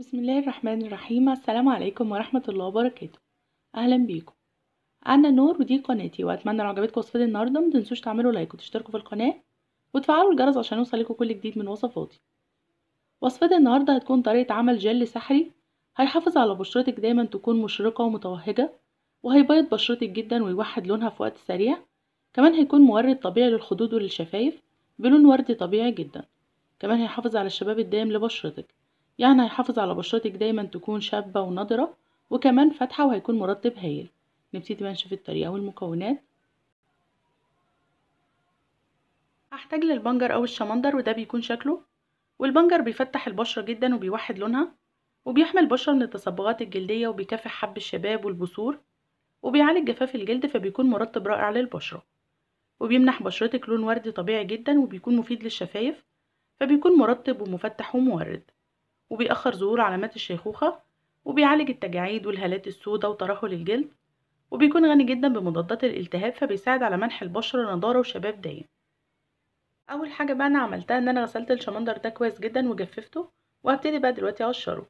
بسم الله الرحمن الرحيم السلام عليكم ورحمة الله وبركاته أهلا بيكم أنا نور ودي قناتي وأتمنى لو عجبتكم وصفتي النهاردة متنسوش تعملوا لايك وتشتركوا في القناة وتفعلوا الجرس عشان يوصلكوا كل جديد من وصفاتي وصفتي النهاردة هتكون طريقة عمل جل سحري هيحافظ على بشرتك دايما تكون مشرقة ومتوهجة وهيبيض بشرتك جدا ويوحد لونها في وقت سريع كمان هيكون مورد طبيعي للخدود وللشفايف بلون وردي طبيعي جدا كمان هيحافظ على الشباب الدايم لبشرتك يعني هيحافظ على بشرتك دايما تكون شابة ونضرة وكمان فاتحة وهيكون مرطب هايل نبتدي بقى نشوف الطريقة والمكونات هحتاج للبنجر أو الشمندر وده بيكون شكله والبنجر بيفتح البشرة جدا وبيوحد لونها وبيحمي البشرة من التصبغات الجلدية وبيكافح حب الشباب والبثور وبيعالج جفاف الجلد فبيكون مرطب رائع للبشرة وبيمنح بشرتك لون وردي طبيعي جدا وبيكون مفيد للشفايف فبيكون مرطب ومفتح ومورد وبيأخر ظهور علامات الشيخوخة وبيعالج التجاعيد والهالات السوداء وترهل الجلد وبيكون غني جدا بمضادات الالتهاب فبيساعد على منح البشرة نضارة وشباب دايم أول حاجة بقى أنا عملتها إن أنا غسلت الشمندر ده كويس جدا وجففته وهبتدي بقى دلوقتي أقشره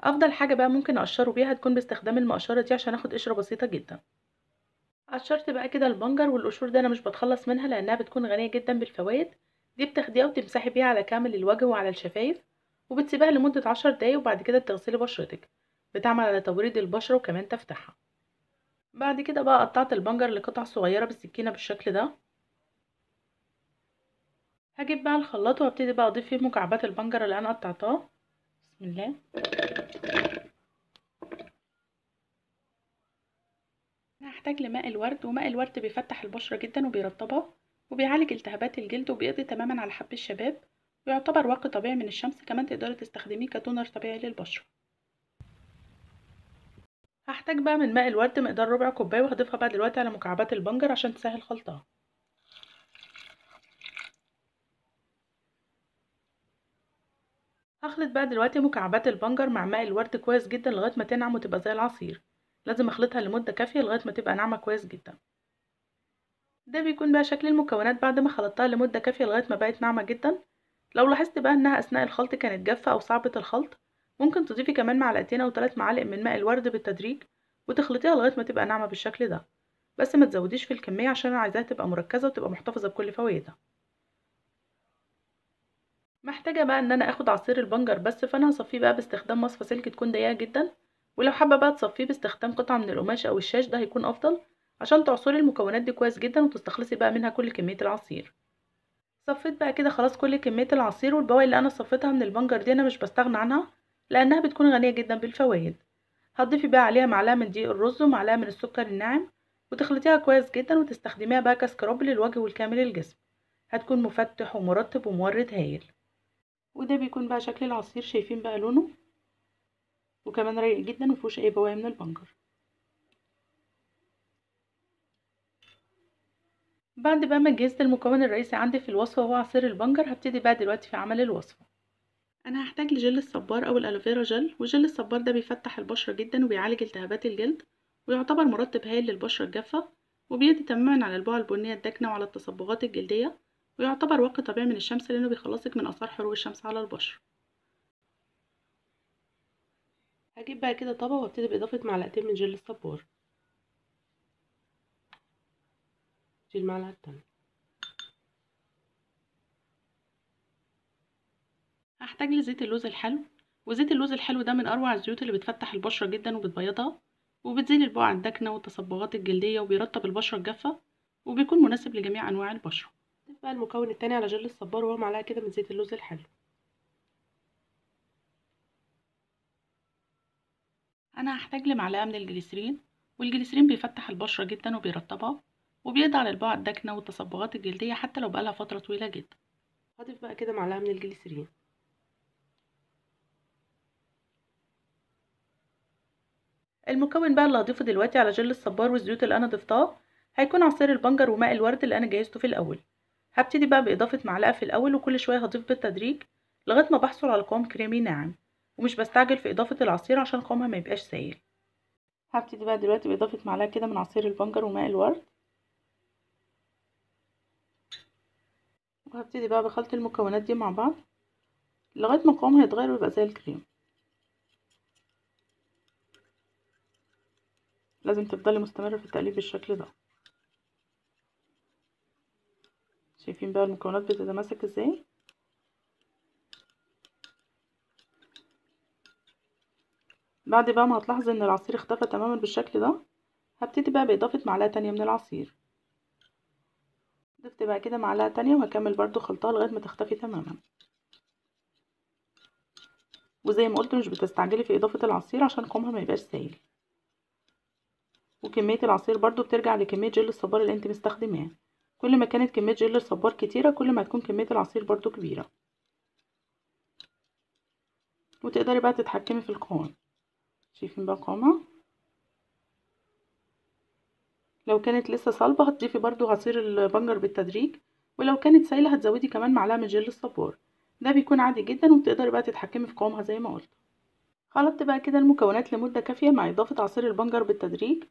أفضل حاجة بقى ممكن أقشره بيها هتكون باستخدام المقشرة دي عشان أخد قشرة بسيطة جدا قشرت بقى كده البنجر والقشور دي أنا مش بتخلص منها لأنها بتكون غنية جدا بالفوائد دي بتاخديها وتمسحي بيها على كامل الوجه وعلى الشفايف وبتسيبها لمدة عشر دقايق وبعد كده بتغسلي بشرتك بتعمل على تبريد البشرة وكمان تفتحها بعد كده بقى قطعت البنجر لقطع صغيرة بالسكينة بالشكل ده هجيب بقى الخلاط وهبتدي بقى اضيف فيه مكعبات البنجر اللي انا قطعتها بسم الله هحتاج لماء الورد وماء الورد بيفتح البشرة جدا وبيرطبها وبيعالج التهابات الجلد وبيقضي تماما على حب الشباب ويعتبر واقي طبيعي من الشمس كمان تقدري تستخدميه كتونر طبيعي للبشرة هحتاج بقى من ماء الورد مقدار ربع كوباية وهضيفها بقى دلوقتي على مكعبات البنجر عشان تسهل خلطها هخلط بقى دلوقتي مكعبات البنجر مع ماء الورد كويس جدا لغاية ما تنعم وتبقى زي العصير لازم اخلطها لمدة كافية لغاية ما تبقى ناعمة كويس جدا ده بيكون بقى شكل المكونات بعد ما خلطتها لمدة كافية لغاية ما بقت ناعمة جدا لو لاحظت بقى انها اثناء الخلط كانت جافة او صعبة الخلط ممكن تضيفي كمان معلقتين او ثلاث معالق من ماء الورد بالتدريج وتخلطيها لغاية ما تبقى ناعمة بالشكل ده بس ما تزوديش في الكمية عشان انا عايزاها تبقى مركزة وتبقى محتفظة بكل فوائدها محتاجة بقى ان انا اخد عصير البنجر بس فانا هصفيه بقى باستخدام مصفى سلك تكون ضيقة جدا ولو حابة بقى تصفيه باستخدام قطعة من القماش او الشاش ده هيكون افضل عشان تعصري المكونات دي كويس جدا وتستخلصي بقى منها كل كمية العصير صفيت بقى كده خلاص كل كميه العصير والبواقي اللي انا صفيتها من البنجر دي انا مش بستغنى عنها لانها بتكون غنيه جدا بالفوائد هتضيفي بقى عليها معلقه من دقيق الرز ومعلقه من السكر الناعم وتخلطيها كويس جدا وتستخدميها بقى كسكراب للوجه والكامل للجسم هتكون مفتح ومرطب ومورد هايل وده بيكون بقى شكل العصير شايفين بقى لونه وكمان رايق جدا مفيهوش اي بواقي من البنجر بعد بقى ما جهزت المكون الرئيسي عندي في الوصفة وهو عصير البنجر هبتدي بقى دلوقتي في عمل الوصفة انا هحتاج لجل الصبار او الالوفيرا جل وجل الصبار ده بيفتح البشرة جدا وبيعالج التهابات الجلد ويعتبر مرطب هايل للبشرة الجافة وبيدي تماما على البقع البنية الداكنة وعلى التصبغات الجلدية ويعتبر وقي طبيعي من الشمس لأنه بيخلصك من أثار حروق الشمس على البشرة هجيب بقى كده طبق وابتدي بإضافة معلقتين من جل الصبار في الملعقة الثانية هحتاج لزيت اللوز الحلو وزيت اللوز الحلو ده من اروع الزيوت اللي بتفتح البشره جدا وبتبيضها وبتزيل البقع الداكنه والتصبغات الجلديه وبيرطب البشره الجافه وبيكون مناسب لجميع انواع البشره نضيف بقى المكون التاني على جل الصبار وهو معلقه كده من زيت اللوز الحلو انا هحتاج لمعلقه من الجليسرين والجليسرين بيفتح البشره جدا وبيرطبها وبيقضي على البقع الداكنة والتصبغات الجلدية حتى لو بقالها فترة طويلة جدا هضيف بقى كده معلقة من الجليسرين المكون بقى اللي هضيفه دلوقتي على جل الصبار والزيوت اللي انا ضفتها هيكون عصير البنجر وماء الورد اللي انا جهزته في الاول هبتدي بقى باضافه معلقه في الاول وكل شويه هضيف بالتدريج لغايه ما بحصل على قوام كريمي ناعم ومش بستعجل في اضافه العصير عشان قوامها ما يبقاش سايل هبتدي بقى دلوقتي باضافه معلقه كده من عصير البنجر وماء الورد وهبتدي بقى بخلط المكونات دي مع بعض لغاية ما قوامها يتغير ويبقى زي الكريم لازم تفضلي مستمرة في التقليب بالشكل ده شايفين بقى المكونات بتتماسك ازاي بعد بقى ما هتلاحظي ان العصير اختفى تماما بالشكل ده هبتدي بقى باضافة معلقة تانية من العصير ضفت بقى كده معلقة تانية وهكمل برضو خلطها لغاية ما تختفي تماما وزي ما قلت مش بتستعجلي في إضافة العصير عشان قومها ما يبقاش سايل وكمية العصير برضو بترجع لكمية جل الصبار اللي انت مستخدماه كل ما كانت كمية جل الصبار كتيرة كل ما هتكون كمية العصير برضو كبيرة وتقدري بقى تتحكمي في القوام شايفين بقى قوامها لو كانت لسه صلبة هتضيفي برضو عصير البنجر بالتدريج ولو كانت سايلة هتزودي كمان معلقة من جل الصبار ده بيكون عادي جدا وبتقدري بقى تتحكمي في قوامها زي ما قلت خلطت بقى كده المكونات لمدة كافية مع إضافة عصير البنجر بالتدريج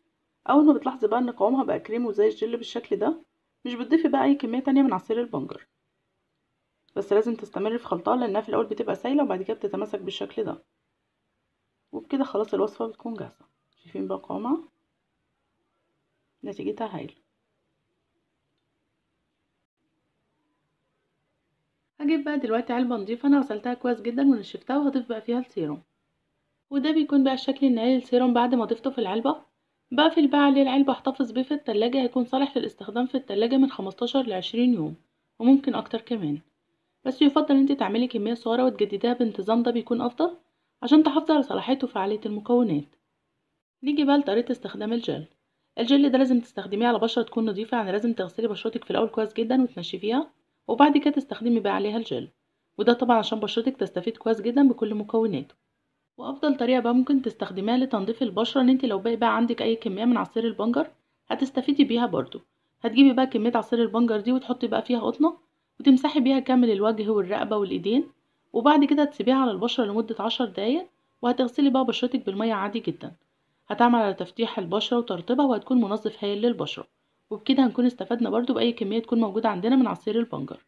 أول ما بتلاحظي بقى إن قوامها بقى كريم وزي الجل بالشكل ده مش بتضيفي بقى أي كمية تانية من عصير البنجر بس لازم تستمري في خلطها لأنها في الأول بتبقى سايلة وبعد كده بتتماسك بالشكل ده وبكده خلاص الوصفة بتكون جاهزة شايفين بقى قوامها نتيجتها هايلة هجيب بقى دلوقتي علبة نضيفة أنا غسلتها كويس جدا ونشفتها وهضيف بقى فيها السيروم وده بيكون بقى الشكل النهائي للسيروم بعد ما ضفته في العلبة بقفل بقى عليه العلبة احتفظ بيه في التلاجة هيكون صالح للاستخدام في التلاجة من 15 لعشرين يوم وممكن أكتر كمان بس يفضل انت تعملي كمية صغيرة وتجدديها بانتظام ده بيكون أفضل عشان تحافظي على صلاحيته وفعالية المكونات نيجي بقى لطريقة استخدام الجل الجل ده لازم تستخدميه على بشرة تكون نظيفة يعني لازم تغسلي بشرتك في الأول كويس جدا وتنشفيها وبعد كده تستخدمي بقى عليها الجل وده طبعا عشان بشرتك تستفيد كويس جدا بكل مكوناته وأفضل طريقة بقى ممكن تستخدميها لتنظيف البشرة إن انت لو باقي بقى عندك أي كمية من عصير البنجر هتستفيدي بيها برضو هتجيبي بقى كمية عصير البنجر دي وتحطي بقى فيها قطنة وتمسحي بيها كامل الوجه والرقبة والإيدين وبعد كده هتسيبيها على البشرة لمدة عشر دقايق وهتغسلي بقى بشرتك بالمية عادي جدا هتعمل على تفتيح البشرة وترطيبها وهتكون منظف هايل للبشرة وبكده هنكون استفدنا برضو بأي كمية تكون موجودة عندنا من عصير البنجر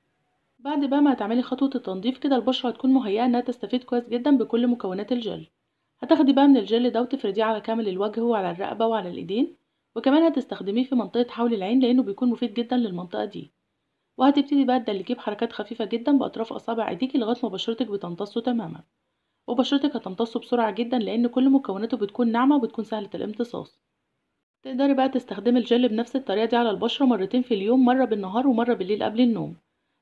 بعد بقى ما هتعملي خطوة التنظيف كده البشرة هتكون مهيئة انها تستفيد كويس جدا بكل مكونات الجل هتاخدي بقى من الجل ده وتفرديه على كامل الوجه وعلى الرقبة وعلى الإيدين وكمان هتستخدميه في منطقة حول العين لأنه بيكون مفيد جدا للمنطقة دي وهتبتدي بقى تدلكيه بحركات خفيفة جدا بأطراف أصابع ايديكي لغاية ما بشرتك بتمتصه تماما وبشرتك هتمتص بسرعة جدا لأن كل مكوناته بتكون ناعمة وبتكون سهلة الامتصاص تقدري بقى تستخدمي الجل بنفس الطريقة دي على البشرة مرتين في اليوم مرة بالنهار ومرة بالليل قبل النوم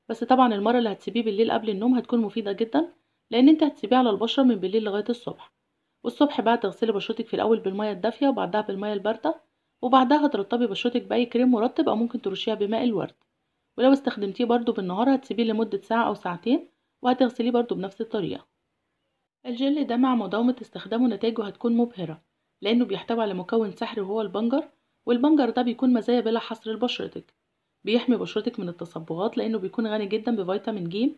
بس طبعا المرة اللي هتسيبيه بالليل قبل النوم هتكون مفيدة جدا لأن انت هتسيبيه على البشرة من بالليل لغاية الصبح والصبح بقى تغسلي بشرتك في الأول بالمية الدافية وبعدها بالمية الباردة وبعدها هترطبي بشرتك بأي كريم مرطب أو ممكن ترشيها بماء الورد ولو استخدمتيه برضو بالنهار هتسيبيه لمدة ساعة أو ساعتين وهتغسليه برضو بنفس الطريقة الجل ده مع مداومة استخدامه نتاجه هتكون مبهرة لأنه بيحتوي على مكون سحري وهو البنجر والبنجر ده بيكون مزايا بلا حصر لبشرتك بيحمي بشرتك من التصبغات لأنه بيكون غني جدا بفيتامين ج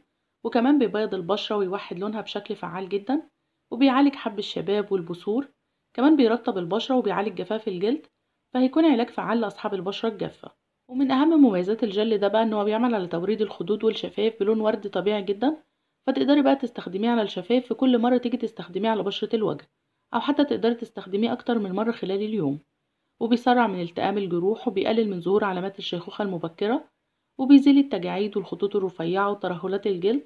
وكمان بيبيض البشرة ويوحد لونها بشكل فعال جدا وبيعالج حب الشباب والبثور كمان بيرطب البشرة وبيعالج جفاف الجلد فهيكون علاج فعال لأصحاب البشرة الجافة ومن أهم مميزات الجل ده بقى إن هو بيعمل على توريد الخدود والشفايف بلون وردي طبيعي جدا فتقدري بقى تستخدميه على الشفايف في كل مرة تيجي تستخدميه على بشرة الوجه أو حتى تقدري تستخدميه أكتر من مرة خلال اليوم وبيسرع من التئام الجروح وبيقلل من ظهور علامات الشيخوخة المبكرة وبيزيل التجاعيد والخطوط الرفيعة وترهلات الجلد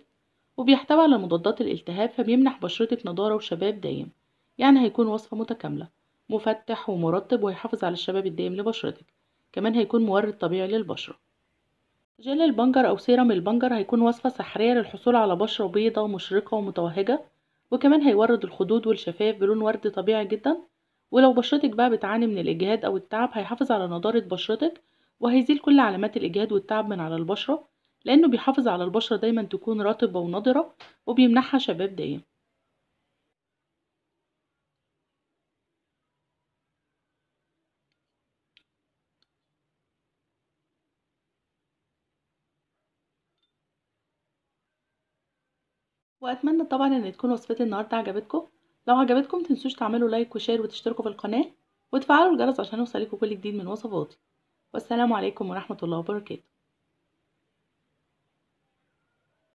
وبيحتوي على مضادات الالتهاب فبيمنح بشرتك نضارة وشباب دايم يعني هيكون وصفة متكاملة مفتح ومرطب وهيحافظ على الشباب الدايم لبشرتك كمان هيكون مورد طبيعي للبشرة جل البنجر أو سيرم البنجر هيكون وصفة سحرية للحصول على بشرة بيضة ومشرقة ومتوهجة وكمان هيورد الخدود والشفاف بلون ورد طبيعي جدا ولو بشرتك بقى بتعاني من الإجهاد أو التعب هيحافظ على نضارة بشرتك وهيزيل كل علامات الإجهاد والتعب من على البشرة لأنه بيحافظ على البشرة دايما تكون رطبة ونضرة وبيمنحها شباب دايم واتمنى طبعا ان تكون وصفتي النهارده عجبتكم لو عجبتكم متنسوش تعملوا لايك وشير وتشتركوا في القناه وتفعلوا الجرس عشان يوصلكوا كل جديد من وصفاتي والسلام عليكم ورحمه الله وبركاته